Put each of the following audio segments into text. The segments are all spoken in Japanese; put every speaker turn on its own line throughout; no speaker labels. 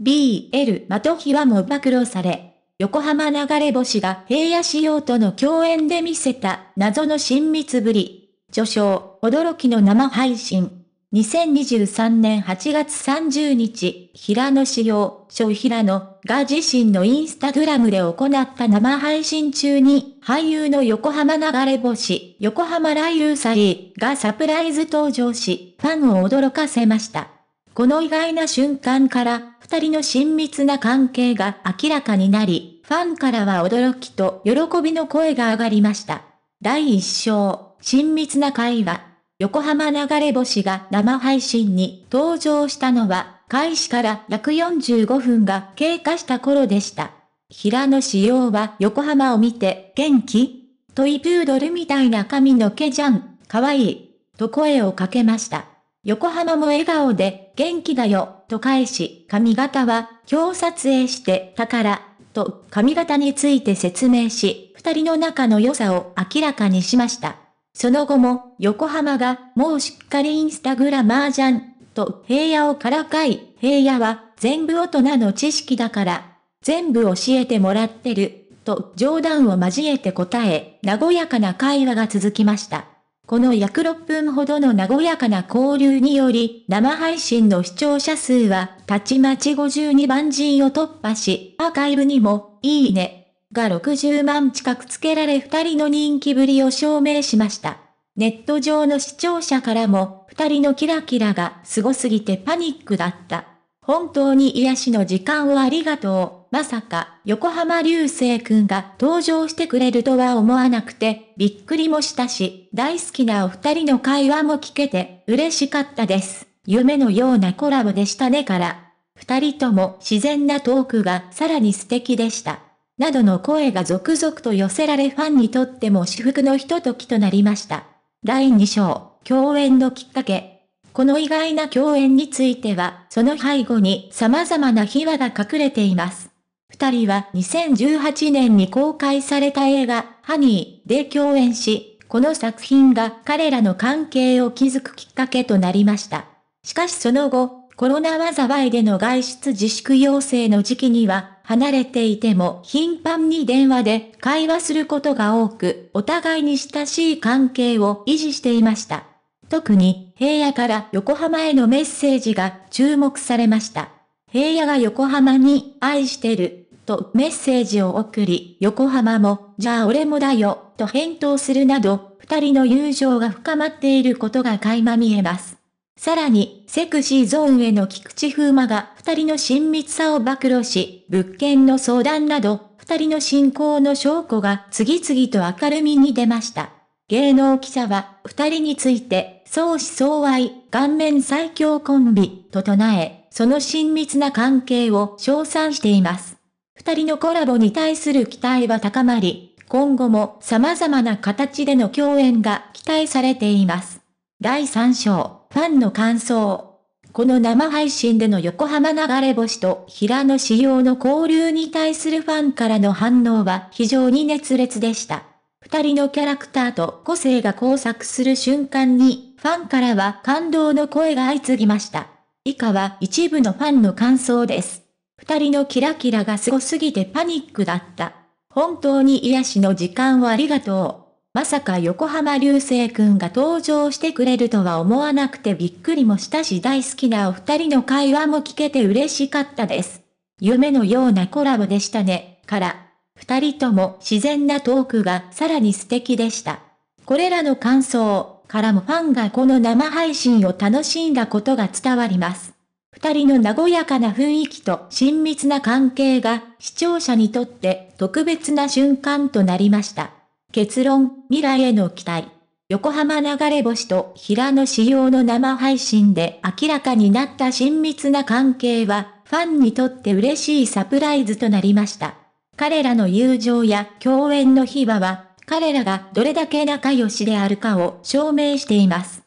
BL 的とひも暴露され、横浜流れ星が平野仕様との共演で見せた謎の親密ぶり。序章、驚きの生配信。2023年8月30日、平野仕様、小平野が自身のインスタグラムで行った生配信中に、俳優の横浜流れ星、横浜雷流祭がサプライズ登場し、ファンを驚かせました。この意外な瞬間から、二人の親密な関係が明らかになり、ファンからは驚きと喜びの声が上がりました。第一章、親密な会話。横浜流れ星が生配信に登場したのは、開始から約45分が経過した頃でした。平野紫陽は横浜を見て、元気トイプードルみたいな髪の毛じゃん、かわいい。と声をかけました。横浜も笑顔で、元気だよ、と返し、髪型は、今日撮影して、たから、と、髪型について説明し、二人の仲の良さを明らかにしました。その後も、横浜が、もうしっかりインスタグラマーじゃん、と、平野をからかい、平野は、全部大人の知識だから、全部教えてもらってる、と、冗談を交えて答え、和やかな会話が続きました。この約6分ほどの和やかな交流により、生配信の視聴者数は、たちまち52万人を突破し、アーカイブにも、いいね、が60万近くつけられ2人の人気ぶりを証明しました。ネット上の視聴者からも、2人のキラキラが凄すぎてパニックだった。本当に癒しの時間をありがとう。まさか、横浜流星くんが登場してくれるとは思わなくて、びっくりもしたし、大好きなお二人の会話も聞けて、嬉しかったです。夢のようなコラボでしたねから。二人とも自然なトークがさらに素敵でした。などの声が続々と寄せられファンにとっても至福のひと時となりました。第2章、共演のきっかけ。この意外な共演については、その背後に様々な秘話が隠れています。二人は2018年に公開された映画、ハニーで共演し、この作品が彼らの関係を築くきっかけとなりました。しかしその後、コロナ災いでの外出自粛要請の時期には、離れていても頻繁に電話で会話することが多く、お互いに親しい関係を維持していました。特に、平野から横浜へのメッセージが注目されました。平野が横浜に愛してるとメッセージを送り、横浜も、じゃあ俺もだよと返答するなど、二人の友情が深まっていることが垣間見えます。さらに、セクシーゾーンへの菊池風磨が二人の親密さを暴露し、物件の相談など、二人の信仰の証拠が次々と明るみに出ました。芸能記者は、二人について、相思相愛、顔面最強コンビ、と唱え、その親密な関係を称賛しています。二人のコラボに対する期待は高まり、今後も様々な形での共演が期待されています。第3章、ファンの感想。この生配信での横浜流れ星と平野仕様の交流に対するファンからの反応は非常に熱烈でした。二人のキャラクターと個性が交錯する瞬間に、ファンからは感動の声が相次ぎました。以下は一部のファンの感想です。二人のキラキラが凄すすぎてパニックだった。本当に癒しの時間をありがとう。まさか横浜流星くんが登場してくれるとは思わなくてびっくりもしたし大好きなお二人の会話も聞けて嬉しかったです。夢のようなコラボでしたね、から。二人とも自然なトークがさらに素敵でした。これらの感想、からもファンがこの生配信を楽しんだことが伝わります。二人の和やかな雰囲気と親密な関係が視聴者にとって特別な瞬間となりました。結論、未来への期待。横浜流れ星と平野仕様の生配信で明らかになった親密な関係はファンにとって嬉しいサプライズとなりました。彼らの友情や共演の秘話は彼らがどれだけ仲良しであるかを証明しています。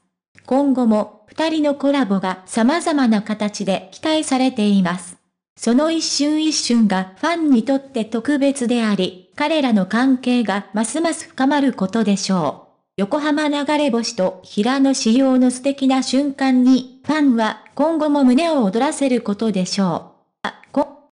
今後も二人のコラボが様々な形で期待されています。その一瞬一瞬がファンにとって特別であり、彼らの関係がますます深まることでしょう。横浜流れ星と平野紫耀の素敵な瞬間に、ファンは今後も胸を躍らせることでしょう。